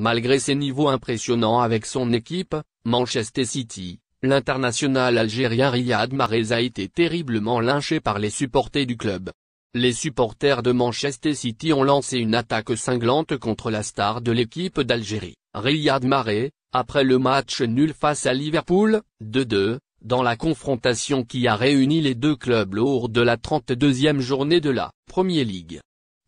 Malgré ses niveaux impressionnants avec son équipe, Manchester City, l'international algérien Riyad Mahrez a été terriblement lynché par les supporters du club. Les supporters de Manchester City ont lancé une attaque cinglante contre la star de l'équipe d'Algérie, Riyad Mahrez, après le match nul face à Liverpool, 2-2, dans la confrontation qui a réuni les deux clubs lors de la 32e journée de la Premier League.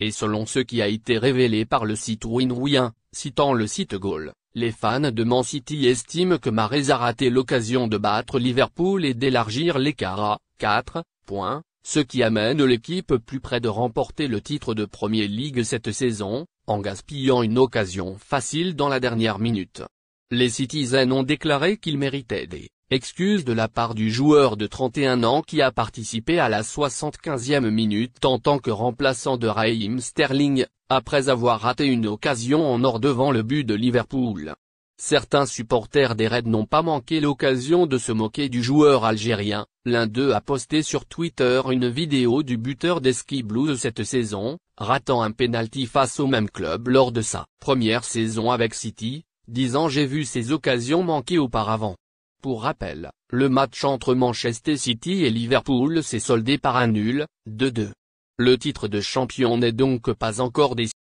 Et selon ce qui a été révélé par le site WinWin, citant le site Goal, les fans de Man City estiment que Mahrez a raté l'occasion de battre Liverpool et d'élargir l'écart à 4 points, ce qui amène l'équipe plus près de remporter le titre de Premier League cette saison, en gaspillant une occasion facile dans la dernière minute. Les Citizens ont déclaré qu'ils méritaient des Excuse de la part du joueur de 31 ans qui a participé à la 75e minute en tant que remplaçant de Raheem Sterling, après avoir raté une occasion en or devant le but de Liverpool. Certains supporters des Reds n'ont pas manqué l'occasion de se moquer du joueur algérien, l'un d'eux a posté sur Twitter une vidéo du buteur des Ski Blues cette saison, ratant un penalty face au même club lors de sa première saison avec City, disant j'ai vu ces occasions manquées auparavant. Pour rappel, le match entre Manchester City et Liverpool s'est soldé par un nul, 2-2. Le titre de champion n'est donc pas encore décidé.